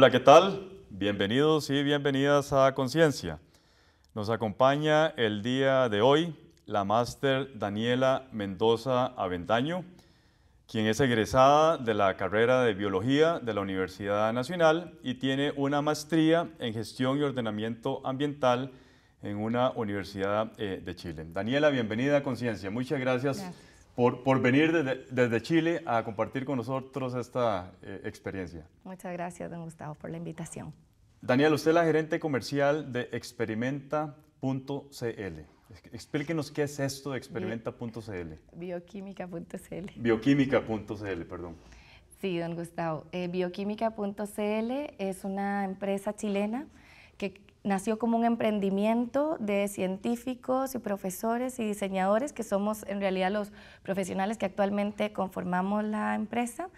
Hola, ¿qué tal? Bienvenidos y bienvenidas a Conciencia. Nos acompaña el día de hoy la máster Daniela Mendoza Avendaño, quien es egresada de la carrera de Biología de la Universidad Nacional y tiene una maestría en Gestión y Ordenamiento Ambiental en una universidad eh, de Chile. Daniela, bienvenida a Conciencia. Muchas gracias por, venir desde, Chile a compartir con nosotros esta eh, experiencia. Muchas gracias, don Gustavo, por la invitación. Daniel, usted es la gerente comercial de experimenta.cl. Explíquenos qué es esto de experimenta.cl. Bioquímica.cl. Bioquímica.cl, perdón. Sí, don Gustavo. Eh, Bioquímica.cl es una empresa chilena que nació como un emprendimiento de científicos y profesores y diseñadores, que somos en realidad los profesionales que actualmente conformamos la empresa.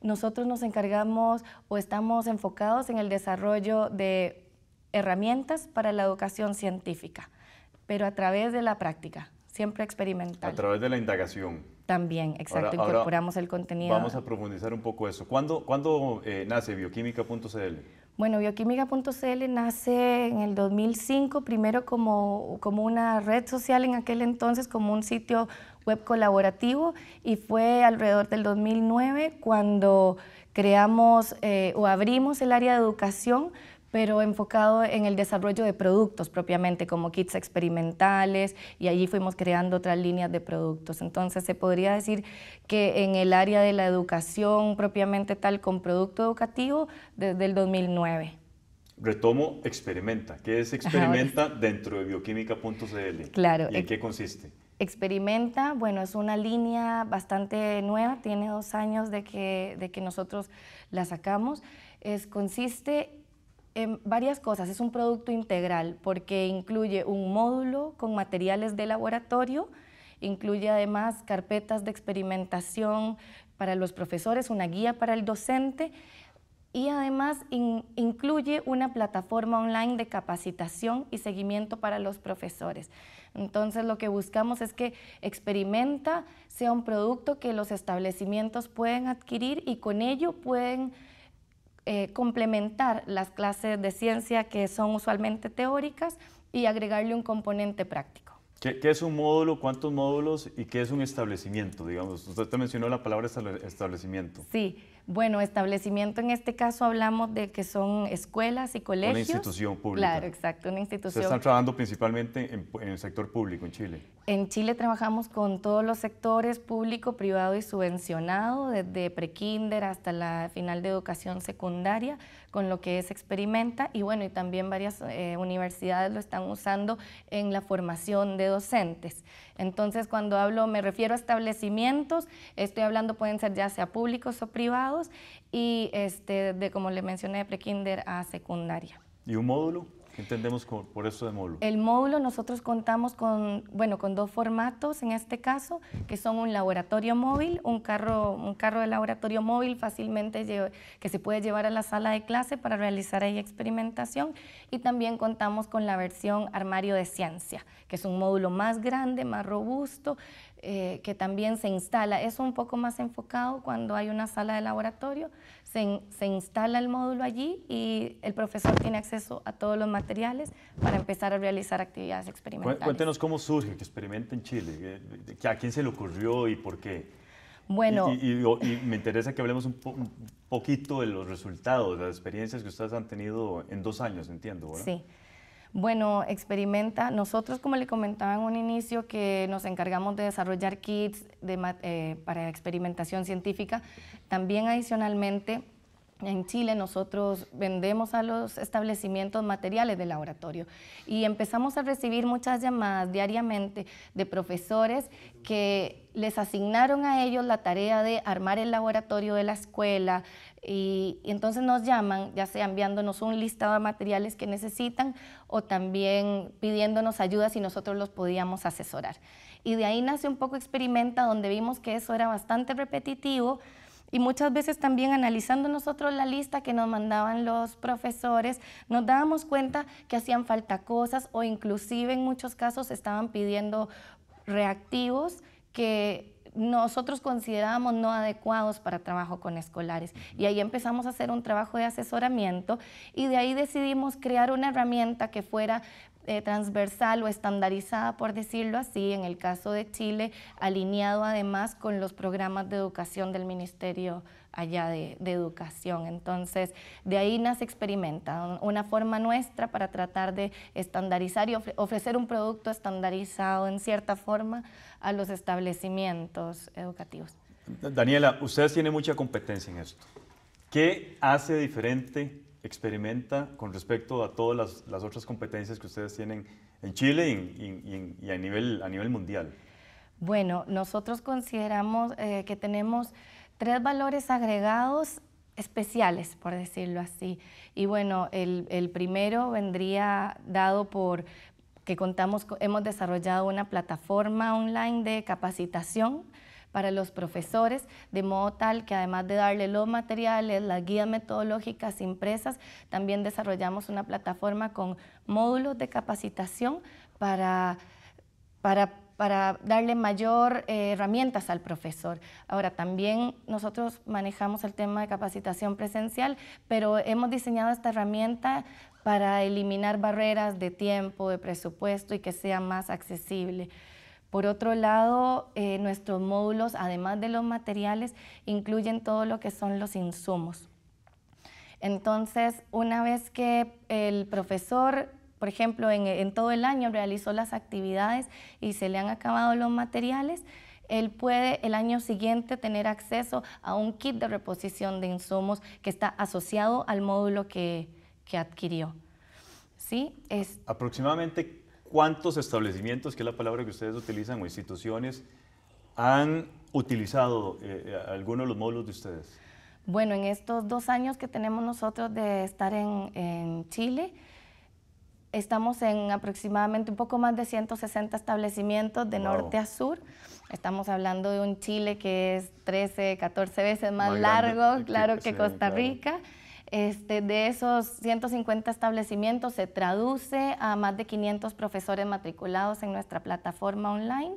Nosotros nos encargamos o estamos enfocados en el desarrollo de herramientas para la educación científica, pero a través de la práctica, siempre experimental. A través de la indagación. También, exacto, incorporamos el contenido. Vamos a profundizar un poco eso. ¿Cuándo, ¿cuándo eh, nace bioquímica.cl? Bueno, bioquímica.cl nace en el 2005, primero como, una red social en aquel entonces, como un sitio web colaborativo y fue alrededor del 2009 cuando creamos eh, o abrimos el área de educación pero enfocado en el desarrollo de productos propiamente, como kits experimentales, y allí fuimos creando otras líneas de productos. Entonces, se podría decir que en el área de la educación propiamente tal, con producto educativo, desde el 2009. Retomo Experimenta. ¿Qué es Experimenta dentro de bioquímica.cl? Claro. en qué consiste? Experimenta, bueno, es una línea bastante nueva, tiene dos años de que, de que nosotros la sacamos. Es, consiste varias cosas. Es un producto integral porque incluye un módulo con materiales de laboratorio, incluye además carpetas de experimentación para los profesores, una guía para el docente y además incluye una plataforma online de capacitación y seguimiento para los profesores. Entonces lo que buscamos es que Experimenta sea un producto que los establecimientos pueden adquirir y con ello pueden eh, complementar las clases de ciencia que son usualmente teóricas y agregarle un componente práctico. ¿Qué, es un módulo? ¿Cuántos módulos? ¿Y qué es un establecimiento? Digamos, usted mencionó la palabra establecimiento. Sí, bueno, establecimiento en este caso hablamos de que son escuelas y colegios. Una institución pública. Claro, exacto, una institución. Se están trabajando principalmente en el sector público en Chile. En Chile trabajamos con todos los sectores, público, privado y subvencionado, desde prekinder hasta la final de educación secundaria, con lo que es experimenta. Y bueno, y también varias eh, universidades lo están usando en la formación de docentes. Entonces, cuando hablo, me refiero a establecimientos, estoy hablando, pueden ser ya sea públicos o privados, y este, de como le mencioné, de prekinder a secundaria. ¿Y un módulo? ¿Qué entendemos por eso de módulo? El módulo nosotros contamos con, bueno, con dos formatos en este caso, que son un laboratorio móvil, un carro, un carro de laboratorio móvil fácilmente que se puede llevar a la sala de clase para realizar ahí experimentación y también contamos con la versión armario de ciencia, que es un módulo más grande, más robusto, eh, que también se instala. es un poco más enfocado cuando hay una sala de laboratorio, se, se, instala el módulo allí y el profesor tiene acceso a todos los materiales para empezar a realizar actividades experimentales. Cuéntenos cómo surge que experimento en Chile, a quién se le ocurrió y por qué. Bueno. Y, me interesa que hablemos un, poquito de los resultados, de las experiencias que ustedes han tenido en dos años, entiendo, ¿verdad? Sí. Bueno, experimenta. Nosotros, como le comentaba en un inicio, que nos encargamos de desarrollar kits eh, para experimentación científica, también adicionalmente en Chile nosotros vendemos a los establecimientos materiales de laboratorio y empezamos a recibir muchas llamadas diariamente de profesores que les asignaron a ellos la tarea de armar el laboratorio de la escuela y, y entonces nos llaman, ya sea enviándonos un listado de materiales que necesitan o también pidiéndonos ayuda si nosotros los podíamos asesorar. Y de ahí nace un poco Experimenta, donde vimos que eso era bastante repetitivo, y muchas veces también analizando nosotros la lista que nos mandaban los profesores, nos dábamos cuenta que hacían falta cosas o inclusive en muchos casos estaban pidiendo reactivos que nosotros considerábamos no adecuados para trabajo con escolares. Y ahí empezamos a hacer un trabajo de asesoramiento y de ahí decidimos crear una herramienta que fuera eh, transversal o estandarizada, por decirlo así, en el caso de Chile, alineado además con los programas de educación del Ministerio allá de, educación. Entonces, de ahí nace Experimenta, una forma nuestra para tratar de estandarizar y ofrecer un producto estandarizado en cierta forma a los establecimientos educativos. Daniela, usted tiene mucha competencia en esto. ¿Qué hace diferente experimenta con respecto a todas las, otras competencias que ustedes tienen en Chile y, a, nivel, a nivel mundial? Bueno, nosotros consideramos eh, que tenemos tres valores agregados especiales, por decirlo así. Y bueno, el, primero vendría dado por que contamos, hemos desarrollado una plataforma online de capacitación para los profesores, de modo tal que además de darle los materiales, las guías metodológicas impresas, también desarrollamos una plataforma con módulos de capacitación para, darle mayor eh, herramientas al profesor. Ahora, también nosotros manejamos el tema de capacitación presencial, pero hemos diseñado esta herramienta para eliminar barreras de tiempo, de presupuesto y que sea más accesible. Por otro lado, eh, nuestros módulos, además de los materiales, incluyen todo lo que son los insumos. Entonces, una vez que el profesor, por ejemplo, en, todo el año realizó las actividades y se le han acabado los materiales, él puede el año siguiente tener acceso a un kit de reposición de insumos que está asociado al módulo que, adquirió. ¿Sí? Es... Aproximadamente, ¿Cuántos establecimientos, que es la palabra que ustedes utilizan, o instituciones, han utilizado algunos eh, eh, alguno de los módulos de ustedes? Bueno, en estos dos años que tenemos nosotros de estar en, Chile, estamos en aproximadamente un poco más de 160 establecimientos de norte a sur. Estamos hablando de un Chile que es 13, 14 veces más, largo, claro, que, Costa Rica. Este, de esos 150 establecimientos se traduce a más de 500 profesores matriculados en nuestra plataforma online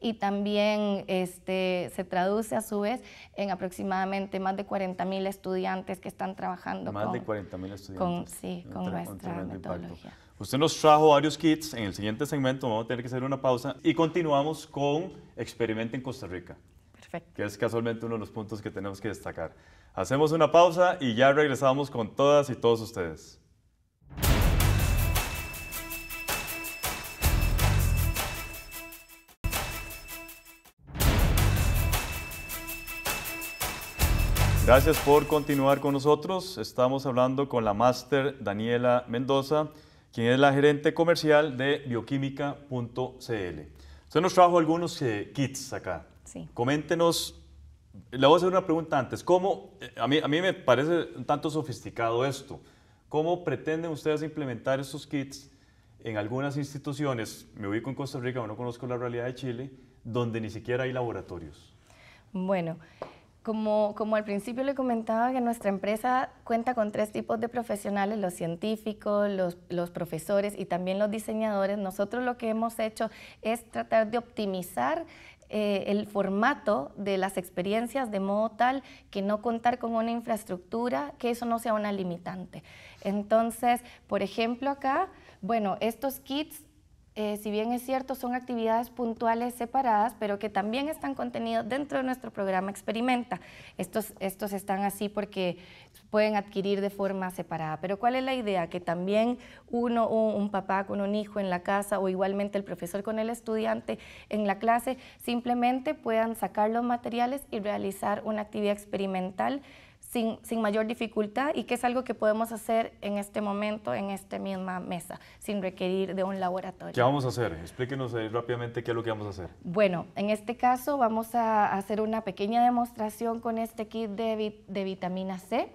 y también este, se traduce a su vez en aproximadamente más de 40.000 estudiantes que están trabajando más con, de 40 estudiantes con, nuestra metodología. Usted nos trajo varios kits. En el siguiente segmento vamos a tener que hacer una pausa y continuamos con Experimenta en Costa Rica. Perfecto. Que es casualmente uno de los puntos que tenemos que destacar. Hacemos una pausa y ya regresamos con todas y todos ustedes. Gracias por continuar con nosotros. Estamos hablando con la máster Daniela Mendoza, quien es la gerente comercial de bioquímica.cl. Usted nos trajo algunos eh, kits acá. Sí. Coméntenos le voy a hacer una pregunta antes. ¿Cómo, eh, a, mí, me parece un tanto sofisticado esto. ¿Cómo pretenden ustedes implementar esos kits en algunas instituciones? Me ubico en Costa Rica, no conozco la realidad de Chile, donde ni siquiera hay laboratorios. Bueno, como, al principio le comentaba que nuestra empresa cuenta con tres tipos de profesionales, los científicos, los, los, profesores y también los diseñadores, nosotros lo que hemos hecho es tratar de optimizar eh, el formato de las experiencias de modo tal que no contar con una infraestructura, que eso no sea una limitante. Entonces, por ejemplo, acá, bueno, estos kits eh, si bien es cierto, son actividades puntuales separadas, pero que también están contenidos dentro de nuestro programa Experimenta. Estos, estos están así porque pueden adquirir de forma separada. Pero ¿cuál es la idea? Que también uno, o un papá con un hijo en la casa o igualmente el profesor con el estudiante en la clase, simplemente puedan sacar los materiales y realizar una actividad experimental sin, mayor dificultad y que es algo que podemos hacer en este momento, en esta misma mesa, sin requerir de un laboratorio. ¿Qué vamos a hacer? Explíquenos eh, rápidamente qué es lo que vamos a hacer. Bueno, en este caso vamos a hacer una pequeña demostración con este kit de, de vitamina C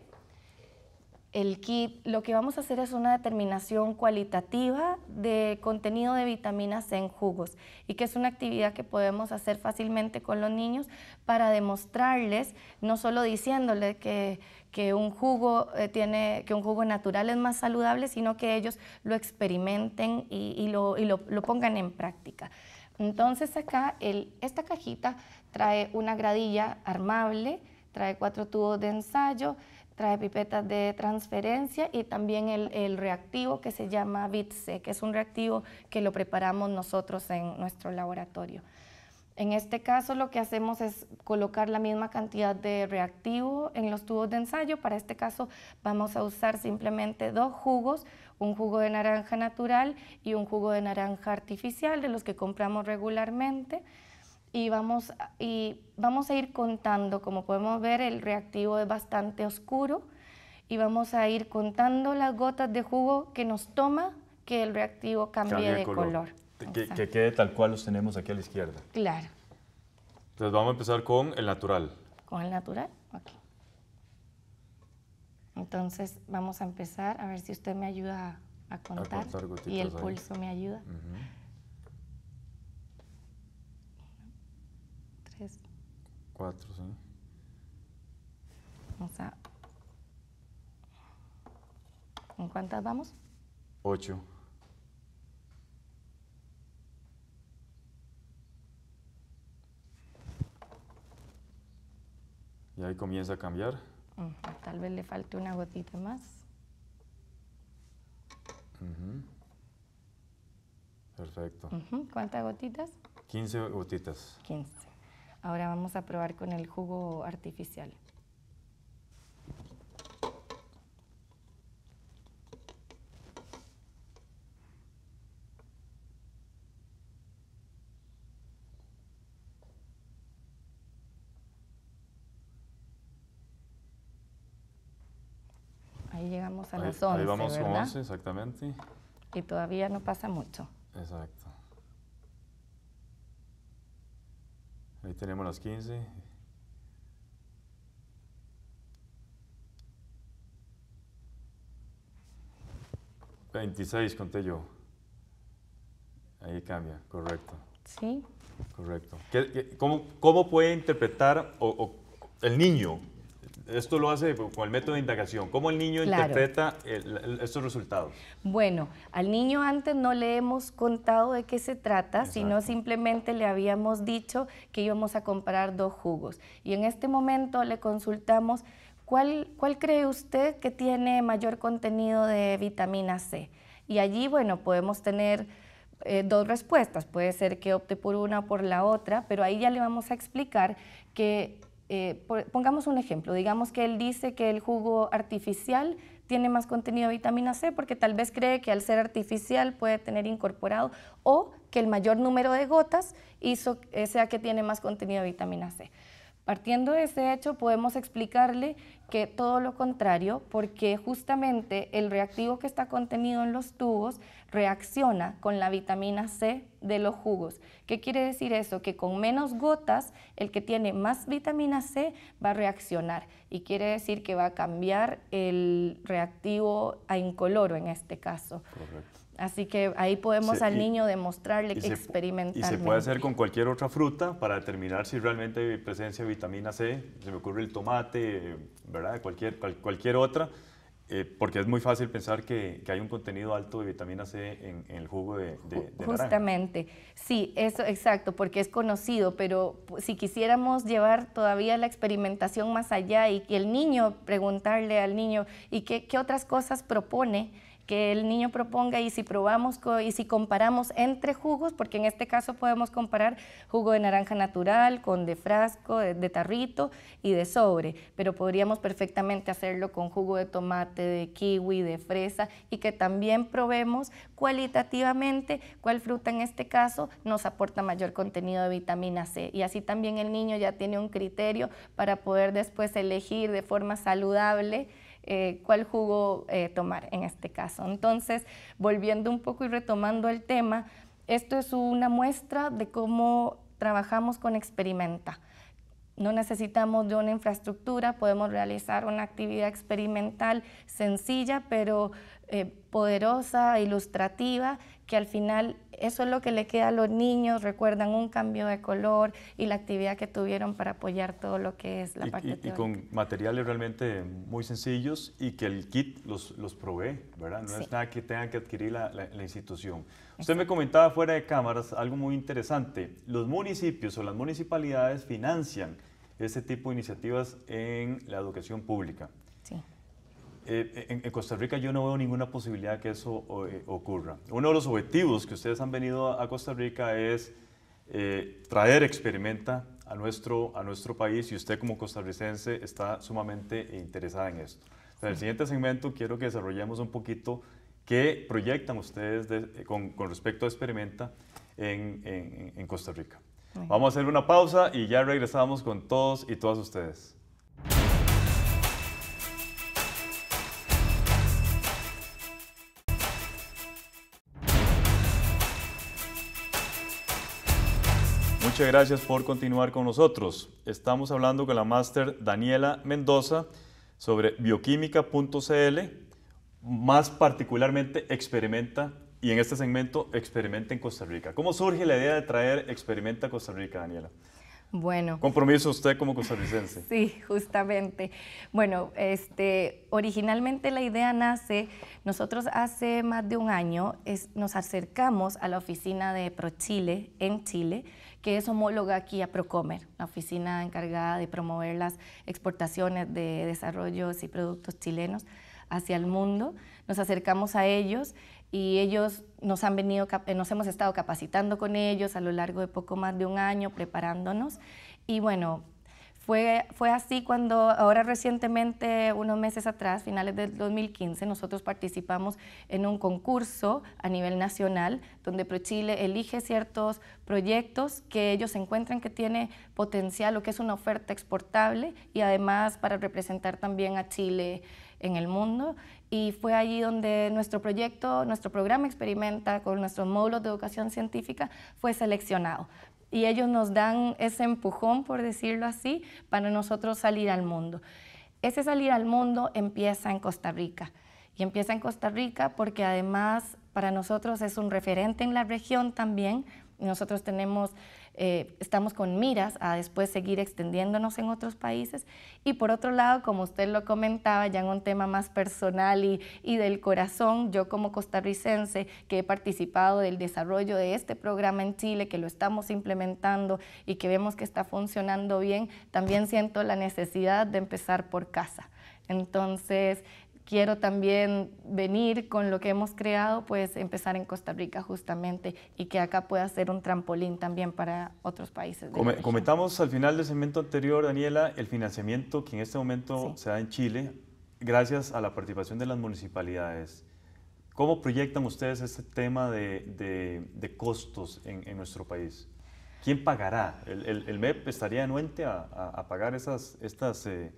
el kit, lo que vamos a hacer es una determinación cualitativa de contenido de vitaminas en jugos y que es una actividad que podemos hacer fácilmente con los niños para demostrarles, no solo diciéndoles que, un jugo eh, que un jugo natural es más saludable, sino que ellos lo experimenten y, lo, pongan en práctica. Entonces acá esta cajita trae una gradilla armable, trae cuatro tubos de ensayo, trae pipetas de transferencia y también el, reactivo que se llama BITSE, que es un reactivo que lo preparamos nosotros en nuestro laboratorio. En este caso lo que hacemos es colocar la misma cantidad de reactivo en los tubos de ensayo. Para este caso vamos a usar simplemente dos jugos, un jugo de naranja natural y un jugo de naranja artificial de los que compramos regularmente y vamos, y vamos a ir contando, como podemos ver el reactivo es bastante oscuro y vamos a ir contando las gotas de jugo que nos toma que el reactivo cambie, de color. Que, quede tal cual los tenemos aquí a la izquierda. Claro. Entonces vamos a empezar con el natural. Con el natural, ok. Entonces vamos a empezar, a ver si usted me ayuda a, contar. y el pulso me ayuda. ¿En cuántas vamos? Ocho Y ahí comienza a cambiar. Tal vez le falte una gotita más. Perfecto. ¿Cuántas gotitas? Quince gotitas. Ahora vamos a probar con el jugo artificial. Ahí llegamos a ahí, las 11, Ahí vamos exactamente. Y todavía no pasa mucho. Exacto. Ahí tenemos las 15. Veintiséis, conté yo. Ahí cambia, correcto. Sí. Correcto. cómo, puede interpretar el niño esto lo hace con el método de indagación. ¿Cómo el niño interpreta estos resultados? Bueno, al niño antes no le hemos contado de qué se trata, sino simplemente le habíamos dicho que íbamos a comprar dos jugos. Y en este momento le consultamos cuál, cuál cree usted que tiene mayor contenido de vitamina C. Y allí, bueno, podemos tener... Eh, dos respuestas. Puede ser que opte por una o por la otra, pero ahí ya le vamos a explicar que eh, pongamos un ejemplo, digamos que él dice que el jugo artificial tiene más contenido de vitamina C porque tal vez cree que al ser artificial puede tener incorporado o que el mayor número de gotas sea que tiene más contenido de vitamina C. Partiendo de ese hecho, podemos explicarle que todo lo contrario, porque justamente el reactivo que está contenido en los tubos reacciona con la vitamina C de los jugos. ¿Qué quiere decir eso? Que con menos gotas, el que tiene más vitamina C va a reaccionar y quiere decir que va a cambiar el reactivo a incoloro en este caso. Correcto. Así que ahí podemos al niño demostrarle, que experimentar. Y se puede hacer con cualquier otra fruta para determinar si realmente hay presencia de vitamina C, se me ocurre el tomate, ¿verdad? Cualquier, cualquier otra, eh, porque es muy fácil pensar que, hay un contenido alto de vitamina C en, el jugo de, de, Justamente, sí, eso exacto, porque es conocido, pero si quisiéramos llevar todavía la experimentación más allá y que el niño, preguntarle al niño, ¿y qué otras cosas propone? que el niño proponga y si probamos y si comparamos entre jugos, porque en este caso podemos comparar jugo de naranja natural con de frasco, de, tarrito y de sobre, pero podríamos perfectamente hacerlo con jugo de tomate, de kiwi, de fresa y que también probemos cualitativamente cuál fruta en este caso nos aporta mayor contenido de vitamina C y así también el niño ya tiene un criterio para poder después elegir de forma saludable eh, cuál jugo eh, tomar en este caso. Entonces, volviendo un poco y retomando el tema, esto es una muestra de cómo trabajamos con experimenta. No necesitamos de una infraestructura, podemos realizar una actividad experimental sencilla, pero eh, poderosa, ilustrativa, que al final eso es lo que le queda a los niños, recuerdan un cambio de color y la actividad que tuvieron para apoyar todo lo que es la y, y, y con materiales realmente muy sencillos y que el kit los, provee, ¿verdad? No es nada que tengan que adquirir la, institución. Usted me comentaba fuera de cámaras algo muy interesante. Los municipios o las municipalidades financian este tipo de iniciativas en la educación pública. Eh, en, Costa Rica yo no veo ninguna posibilidad que eso eh, ocurra. Uno de los objetivos que ustedes han venido a Costa Rica es eh, traer Experimenta a nuestro, a nuestro país y usted como costarricense está sumamente interesada en esto. En el siguiente segmento quiero que desarrollemos un poquito qué proyectan ustedes con, respecto a Experimenta en, en Costa Rica. Vamos a hacer una pausa y ya regresamos con todos y todas ustedes. Muchas gracias por continuar con nosotros. Estamos hablando con la máster Daniela Mendoza sobre bioquímica.cl, más particularmente experimenta y en este segmento experimenta en Costa Rica. ¿Cómo surge la idea de traer experimenta a Costa Rica, Daniela? Bueno. Compromiso usted como costarricense. Sí, justamente. Bueno, este, originalmente la idea nace, nosotros hace más de un año es, nos acercamos a la oficina de ProChile en Chile que es homóloga aquí a Procomer, la oficina encargada de promover las exportaciones de desarrollos y productos chilenos hacia el mundo. Nos acercamos a ellos y ellos nos han venido, eh, nos hemos estado capacitando con ellos a lo largo de poco más de un año, preparándonos. Y bueno, fue, así cuando ahora recientemente, unos meses atrás, finales del 2015, nosotros participamos en un concurso a nivel nacional donde ProChile elige ciertos proyectos que ellos encuentran que tiene potencial o que es una oferta exportable y además para representar también a Chile en el mundo y fue allí donde nuestro proyecto, nuestro programa experimenta con nuestros módulos de educación científica fue seleccionado y ellos nos dan ese empujón, por decirlo así, para nosotros salir al mundo. Ese salir al mundo empieza en Costa Rica. Y empieza en Costa Rica porque además para nosotros es un referente en la región también nosotros tenemos, eh, estamos con miras a después seguir extendiéndonos en otros países. Y por otro lado, como usted lo comentaba, ya en un tema más personal y, y del corazón, yo como costarricense que he participado del desarrollo de este programa en Chile, que lo estamos implementando y que vemos que está funcionando bien, también siento la necesidad de empezar por casa. Entonces, quiero también venir con lo que hemos creado, pues empezar en Costa Rica justamente y que acá pueda ser un trampolín también para otros países. comentamos al final del segmento anterior, Daniela, el financiamiento que en este momento se da en Chile gracias a la participación de las municipalidades. ¿Cómo proyectan ustedes este tema de, de, costos en, nuestro país? ¿Quién pagará? ¿El, el, MEP estaría anuente a, a, a pagar esas, estas... Eh,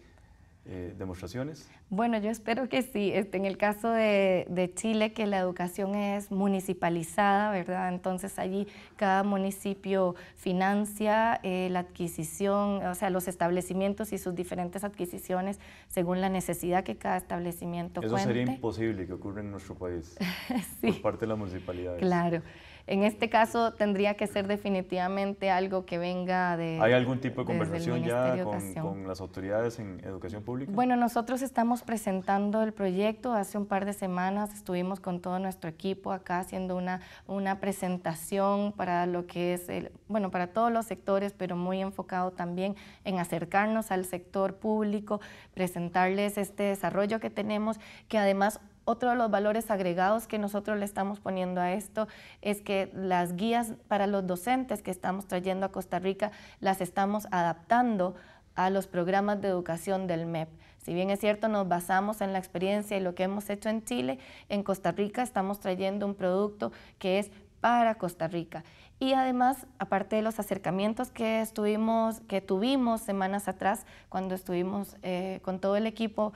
eh, demostraciones? Bueno, yo espero que sí. Este, en el caso de, Chile, que la educación es municipalizada, ¿verdad? Entonces allí cada municipio financia eh, la adquisición, o sea, los establecimientos y sus diferentes adquisiciones según la necesidad que cada establecimiento Eso sería imposible que ocurra en nuestro país por parte de las municipalidades. Claro. En este caso tendría que ser definitivamente algo que venga de... ¿Hay algún tipo de conversación ya con, las autoridades en educación pública? Bueno, nosotros estamos presentando el proyecto. Hace un par de semanas estuvimos con todo nuestro equipo acá haciendo una, una presentación para lo que es, el, bueno, para todos los sectores, pero muy enfocado también en acercarnos al sector público, presentarles este desarrollo que tenemos, que además otro de los valores agregados que nosotros le estamos poniendo a esto es que las guías para los docentes que estamos trayendo a Costa Rica las estamos adaptando a los programas de educación del MEP. Si bien es cierto, nos basamos en la experiencia y lo que hemos hecho en Chile, en Costa Rica estamos trayendo un producto que es para Costa Rica. Y además, aparte de los acercamientos que, estuvimos, que tuvimos semanas atrás, cuando estuvimos eh, con todo el equipo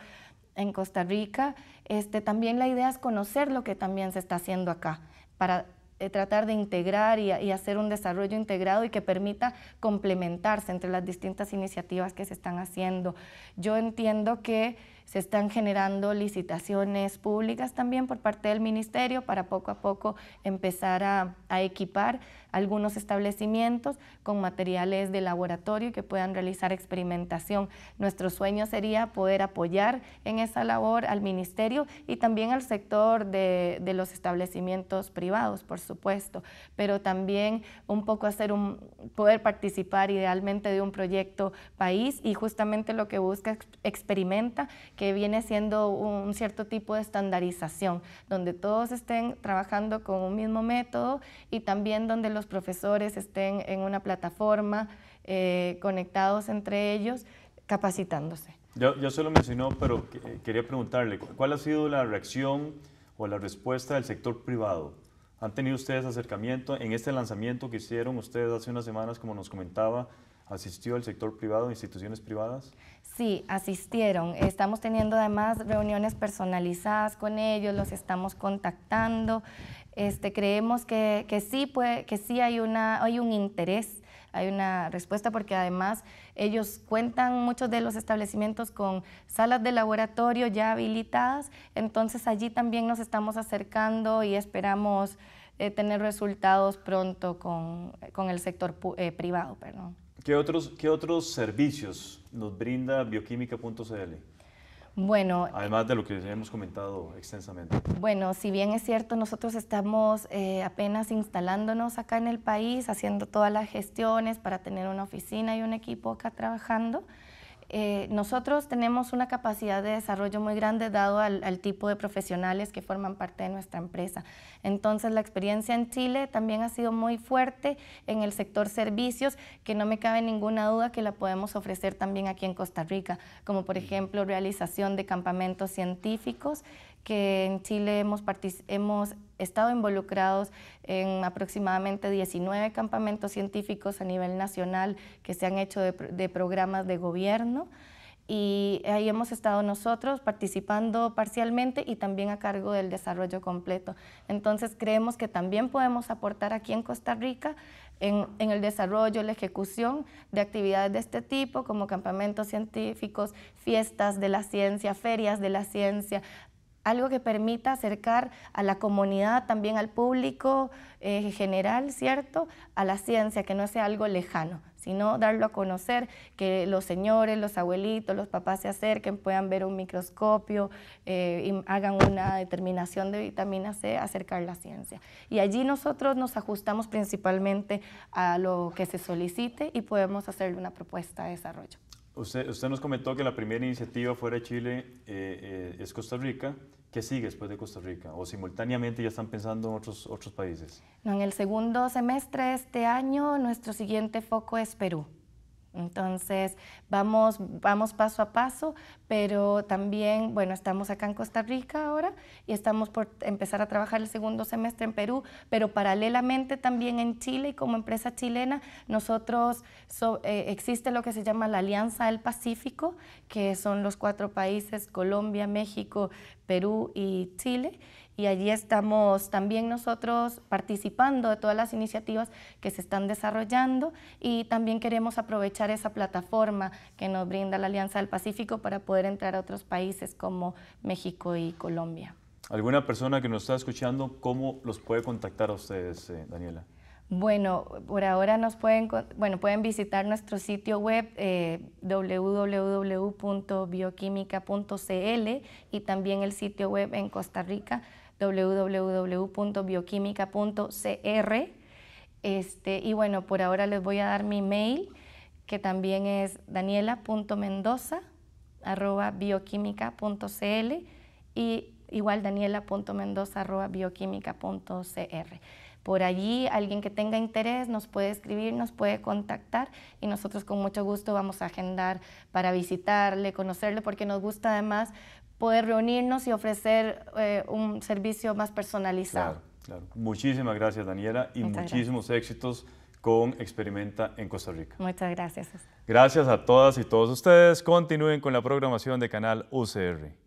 en Costa Rica, este, también la idea es conocer lo que también se está haciendo acá para eh, tratar de integrar y, hacer un desarrollo integrado y que permita complementarse entre las distintas iniciativas que se están haciendo. Yo entiendo que se están generando licitaciones públicas también por parte del Ministerio para poco a poco empezar a equipar algunos establecimientos con materiales de laboratorio que puedan realizar experimentación. Nuestro sueño sería poder apoyar en esa labor al ministerio y también al sector de, de los establecimientos privados, por supuesto, pero también un poco hacer un, poder participar idealmente de un proyecto país y justamente lo que busca experimenta, que viene siendo un cierto tipo de estandarización, donde todos estén trabajando con un mismo método y también donde los profesores estén en una plataforma eh, conectados entre ellos, capacitándose. Ya, ya se lo mencionó, pero quería preguntarle, ¿cuál ha sido la reacción o la respuesta del sector privado? ¿Han tenido ustedes acercamiento en este lanzamiento que hicieron ustedes hace unas semanas, como nos comentaba? ¿Asistió el sector privado, instituciones privadas? Sí, asistieron. Estamos teniendo además reuniones personalizadas con ellos, los estamos contactando. Este, creemos que, sí, que sí hay, una, hay un interés, hay una respuesta, porque además ellos cuentan muchos de los establecimientos con salas de laboratorio ya habilitadas, entonces allí también nos estamos acercando y esperamos eh, tener resultados pronto con, el sector eh, privado. otros, ¿Qué otros servicios nos brinda bioquímica.cl? Bueno. Además de lo que hemos comentado extensamente. Bueno, si bien es cierto, nosotros estamos eh, apenas instalándonos acá en el país, haciendo todas las gestiones para tener una oficina y un equipo acá trabajando. Eh, nosotros tenemos una capacidad de desarrollo muy grande dado al, tipo de profesionales que forman parte de nuestra empresa. Entonces la experiencia en Chile también ha sido muy fuerte en el sector servicios, que no me cabe ninguna duda que la podemos ofrecer también aquí en Costa Rica, como por ejemplo realización de campamentos científicos, que en Chile hemos, hemos estado involucrados en aproximadamente 19 campamentos científicos a nivel nacional que se han hecho de, programas de gobierno y ahí hemos estado nosotros participando parcialmente y también a cargo del desarrollo completo. Entonces creemos que también podemos aportar aquí en Costa Rica en, en, el desarrollo, la ejecución de actividades de este tipo, como campamentos científicos, fiestas de la ciencia, ferias de la ciencia, algo que permita acercar a la comunidad, también al público eh, general, ¿cierto?, a la ciencia, que no sea algo lejano, sino darlo a conocer, que los señores, los abuelitos, los papás se acerquen, puedan ver un microscopio eh, y hagan una determinación de vitamina C, acercar la ciencia. Y allí nosotros nos ajustamos principalmente a lo que se solicite y podemos hacerle una propuesta de desarrollo. Usted, nos comentó que la primera iniciativa fuera de Chile eh, eh, es Costa Rica. ¿Qué sigue después de Costa Rica? ¿O simultáneamente ya están pensando en otros, otros países? No, en el segundo semestre de este año, nuestro siguiente foco es Perú. Entonces, vamos, vamos paso a paso, pero también, bueno, estamos acá en Costa Rica ahora y estamos por empezar a trabajar el segundo semestre en Perú, pero paralelamente también en Chile y como empresa chilena, nosotros eh, existe lo que se llama la Alianza del Pacífico, que son los cuatro países, Colombia, México, Perú y Chile y allí estamos también nosotros participando de todas las iniciativas que se están desarrollando y también queremos aprovechar esa plataforma que nos brinda la Alianza del Pacífico para poder entrar a otros países como México y Colombia. ¿Alguna persona que nos está escuchando, cómo los puede contactar a ustedes, eh, Daniela? Bueno, por ahora nos pueden, bueno, pueden visitar nuestro sitio web eh, www.bioquímica.cl y también el sitio web en Costa Rica www.bioquímica.cr. Este, y bueno, por ahora les voy a dar mi mail, que también es daniela.mendoza.bioquímica.cl y igual daniela.mendoza.bioquimica.cr por allí alguien que tenga interés nos puede escribir, nos puede contactar y nosotros con mucho gusto vamos a agendar para visitarle, conocerle, porque nos gusta además poder reunirnos y ofrecer eh, un servicio más personalizado. Claro, claro. Muchísimas gracias Daniela y muchísimos éxitos con Experimenta en Costa Rica. Muchas gracias. Gracias a todas y todos ustedes. Continúen con la programación de Canal UCR.